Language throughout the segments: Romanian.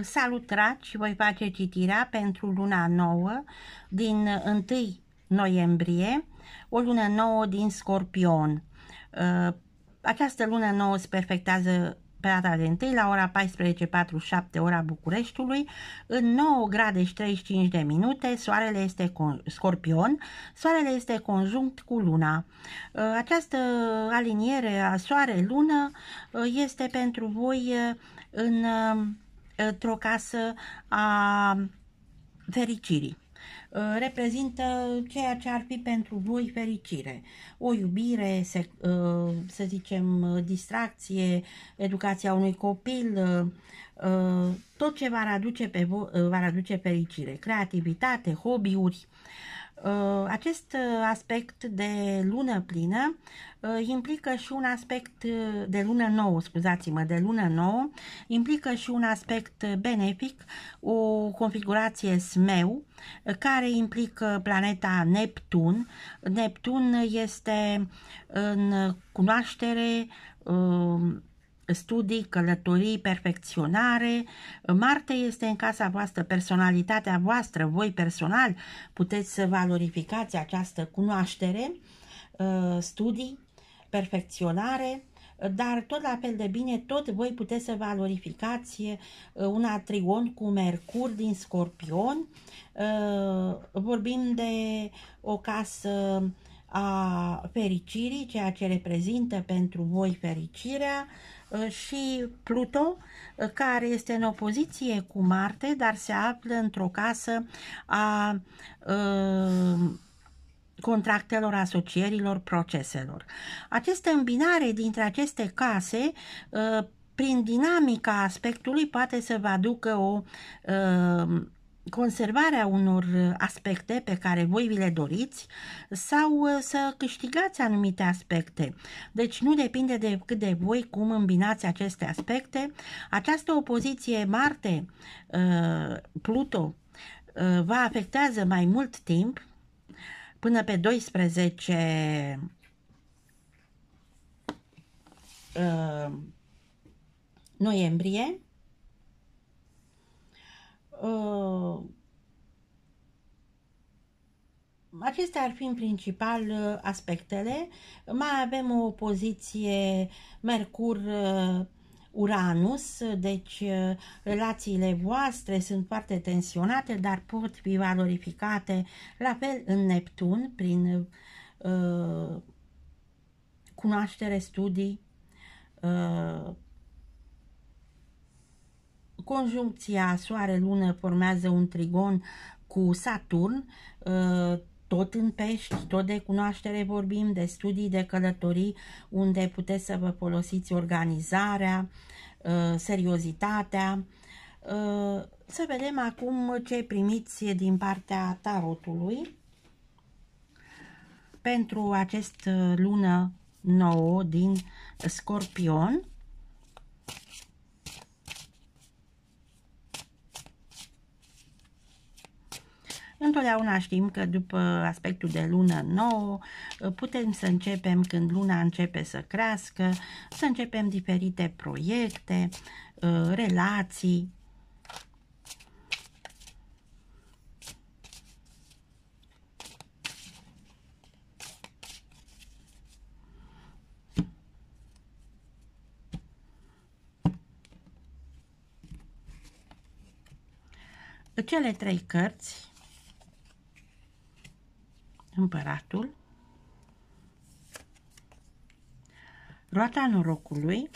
Salut, dragi! Voi face citirea pentru luna nouă din 1 noiembrie, o lună nouă din Scorpion. Uh, această lună nouă se perfectează pe data de 1 la ora 14.47 ora Bucureștiului, în 9 grade și 35 de minute, soarele este scorpion, soarele este conjunct cu luna. Uh, această aliniere a soare-lună uh, este pentru voi în într-o casă a fericirii uh, reprezintă ceea ce ar fi pentru voi fericire. O iubire, se uh, să zicem, distracție, educația unui copil, uh, tot ce v-ar aduce, pe, v aduce fericire. Creativitate, hobby-uri, Uh, acest uh, aspect de lună plină uh, implică și un aspect de lună nouă, scuzați-mă, de lună nouă, implică și un aspect benefic, o configurație SMEU, care implică planeta Neptun. Neptun este în cunoaștere, studii, călătorii, perfecționare. Marte este în casa voastră, personalitatea voastră, voi personal, puteți să valorificați această cunoaștere, uh, studii, perfecționare, dar tot la fel de bine, tot voi puteți să valorificați uh, un atrigon cu Mercur din Scorpion. Uh, vorbim de o casă a fericirii, ceea ce reprezintă pentru voi fericirea, ă, și Pluto, ă, care este în opoziție cu Marte, dar se află într-o casă a, a ă, contractelor, asocierilor, proceselor. Această îmbinare dintre aceste case a, prin dinamica aspectului poate să vă aducă o conservarea unor aspecte pe care voi vi le doriți sau uh, să câștigați anumite aspecte. Deci nu depinde de cât de voi cum îmbinați aceste aspecte. Această opoziție Marte-Pluto uh, uh, vă afectează mai mult timp până pe 12 noiembrie Uh, acestea ar fi în principal uh, aspectele. Mai avem o poziție Mercur-Uranus, uh, deci relațiile voastre sunt foarte tensionate, dar pot fi valorificate la fel în Neptun, prin uh, cunoaștere, studii, uh, Conjuncția Soare-Lună formează un trigon cu Saturn, uh, tot în pești, tot de cunoaștere vorbim, de studii, de călătorii, unde puteți să vă folosiți organizarea, uh, seriozitatea. Uh, să vedem acum ce primiți din partea tarotului pentru acest lună nouă din Scorpion. Întotdeauna știm că după aspectul de lună nouă ă, putem să începem când luna începe să crească, să începem diferite proiecte, ă, relații, cele trei cărți împăratul, roata norocului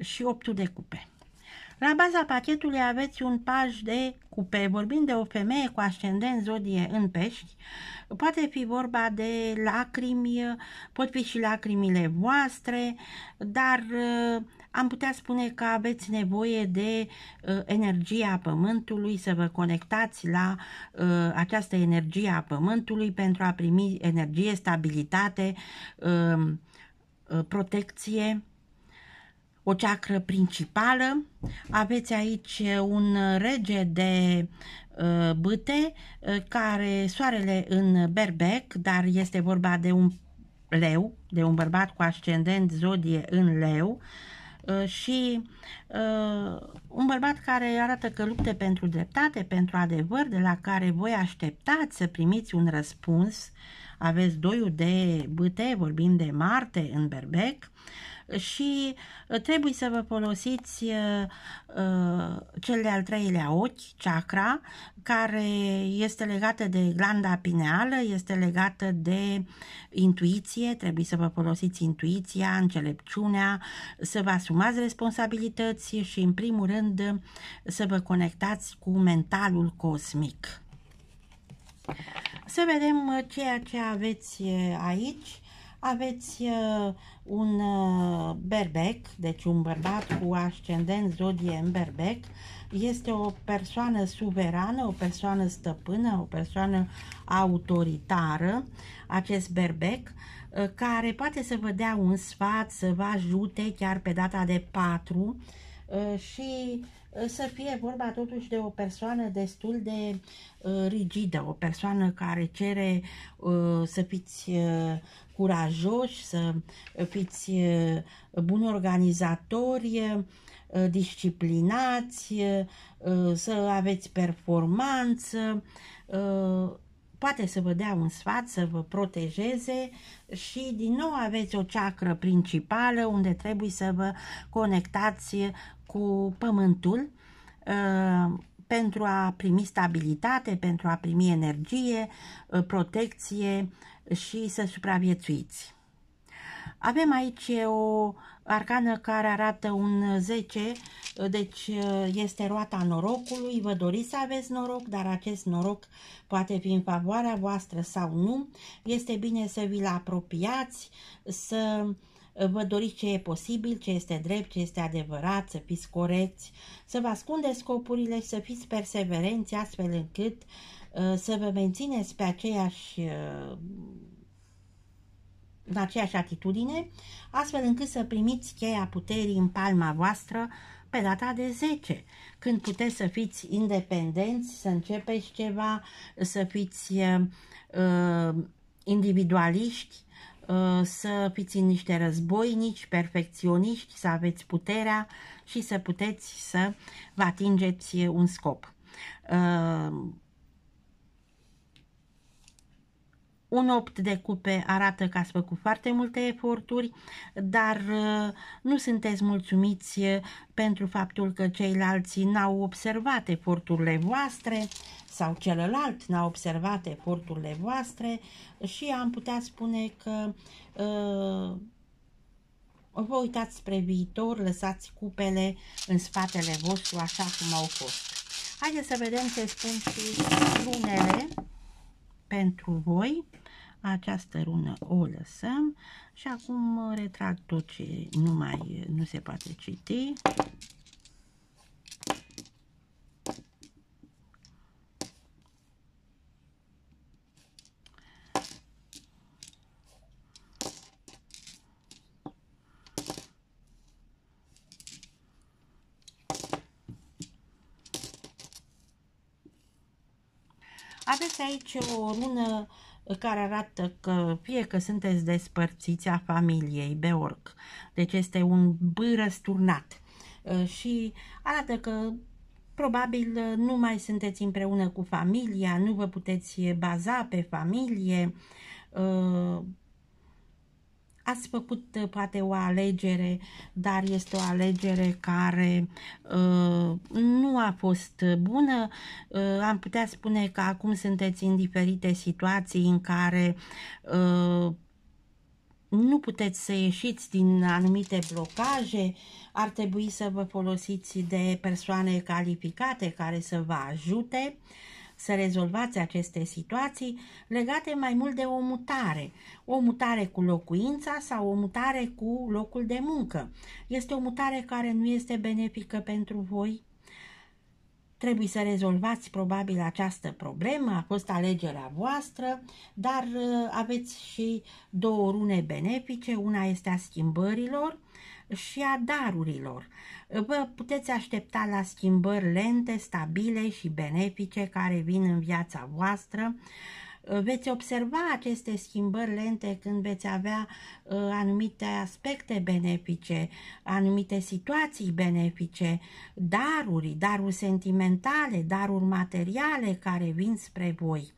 și optul de cupe. La baza pachetului aveți un paj de cu pe, vorbim de o femeie cu ascendent zodie în pești, poate fi vorba de lacrimi, pot fi și lacrimile voastre, dar uh, am putea spune că aveți nevoie de uh, energia pământului, să vă conectați la uh, această energie a pământului pentru a primi energie, stabilitate, uh, uh protecție o ceacră principală, aveți aici un rege de uh, bâte uh, care soarele în berbec, dar este vorba de un leu, de un bărbat cu ascendent zodie în leu uh, și un bărbat care arată că lupte pentru dreptate, pentru adevăr, de la care voi așteptați să primiți un răspuns aveți doiul de bâte, vorbim de Marte în berbec, și uh, trebuie să vă folosiți uh, uh, cel de-al treilea ochi, chakra, care este legată de glanda pineală, este legată de intuiție, trebuie să vă folosiți intuiția, înțelepciunea, să vă asumați responsabilități și, în primul rând, să vă conectați cu mentalul cosmic. Să vedem ceea ce aveți aici aveți uh, un uh, berbec, deci un bărbat cu ascendent zodie în berbec, este o persoană suverană, o persoană stăpână, o persoană autoritară, acest berbec, uh, care poate să vă dea un sfat, să vă ajute chiar pe data de 4 uh, și să fie vorba totuși de o persoană destul de uh, rigidă, o persoană care cere uh, să fiți uh, curajoși, să fiți uh, buni organizatori, uh, disciplinați, uh, să aveți performanță, poate să vă dea un sfat, să vă protejeze și din nou aveți o ceacră principală unde trebuie să vă conectați cu pământul uh, pentru a primi stabilitate, pentru a primi energie, uh, protecție și să supraviețuiți. Avem aici o arcană care arată un 10, deci este roata norocului, vă doriți să aveți noroc, dar acest noroc poate fi în favoarea voastră sau nu. Este bine să vi-l apropiați, să vă doriți ce e posibil, ce este drept, ce este adevărat, să fiți coreți, să vă ascundeți scopurile și să fiți perseverenți astfel încât uh, să vă mențineți pe aceeași uh, în aceeași atitudine, astfel încât să primiți cheia puterii în palma voastră pe data de 10, când puteți să fiți independenți, să începeți ceva, să fiți uh, uh, individualiști, uh, să fiți în niște războinici, perfecționiști, să aveți puterea și să puteți să vă atingeți un scop. Uh, Un 8 de cupe arată că ați făcut foarte multe eforturi, dar uh, nu sunteți mulțumiți uh, pentru faptul că ceilalți n-au observat eforturile voastre sau celălalt n-a observat eforturile voastre și am putea spune că uh, vă uitați spre viitor, lăsați cupele în spatele vostru așa cum au fost. Haideți să vedem ce spun și lunele pentru voi. Această rună o lăsăm și acum retrag tot ce nu mai nu se poate citi. Aveți aici o rună uh, care arată că fie că sunteți despărțiți a familiei, beorc, deci este un B răsturnat uh, și arată că probabil uh, nu mai sunteți împreună cu familia, nu vă puteți baza pe familie, ați făcut uh, poate o alegere, dar este o alegere care uh, nu a fost uh, bună. Uh, am putea spune că acum sunteți în diferite situații în care uh, nu puteți să ieșiți din anumite blocaje, ar trebui să vă folosiți de persoane calificate care să vă ajute. Uh, să rezolvați aceste situații legate mai mult de o mutare, o mutare cu locuința sau o mutare cu locul de muncă. Este o mutare care nu este benefică pentru voi? Trebuie să rezolvați probabil această problemă, a fost alegerea voastră, dar uh, aveți și două rune benefice, una este a schimbărilor, și a darurilor. Vă puteți aștepta la schimbări lente, stabile și benefice care vin în viața voastră. Veți observa aceste schimbări lente când veți avea uh, anumite aspecte benefice, anumite situații benefice, daruri, daruri sentimentale, daruri materiale care vin spre voi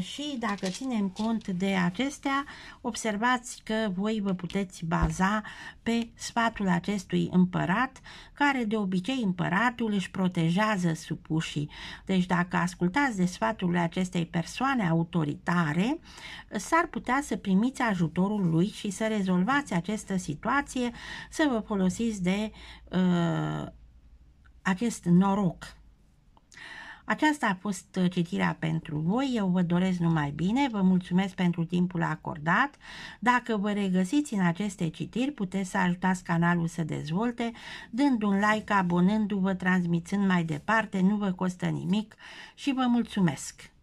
și dacă ținem cont de acestea, observați că voi vă puteți baza pe sfatul acestui împărat, care de obicei împăratul își protejează supușii. Deci dacă ascultați de sfaturile acestei persoane autoritare, s-ar putea să primiți ajutorul lui și să rezolvați această situație, să vă folosiți de uh, acest noroc aceasta a fost uh, citirea pentru voi, eu vă doresc numai bine, vă mulțumesc pentru timpul acordat. Dacă vă regăsiți în aceste citiri, puteți să ajutați canalul să dezvolte, dând un like, abonându-vă, transmițând mai departe, nu vă costă nimic și vă mulțumesc!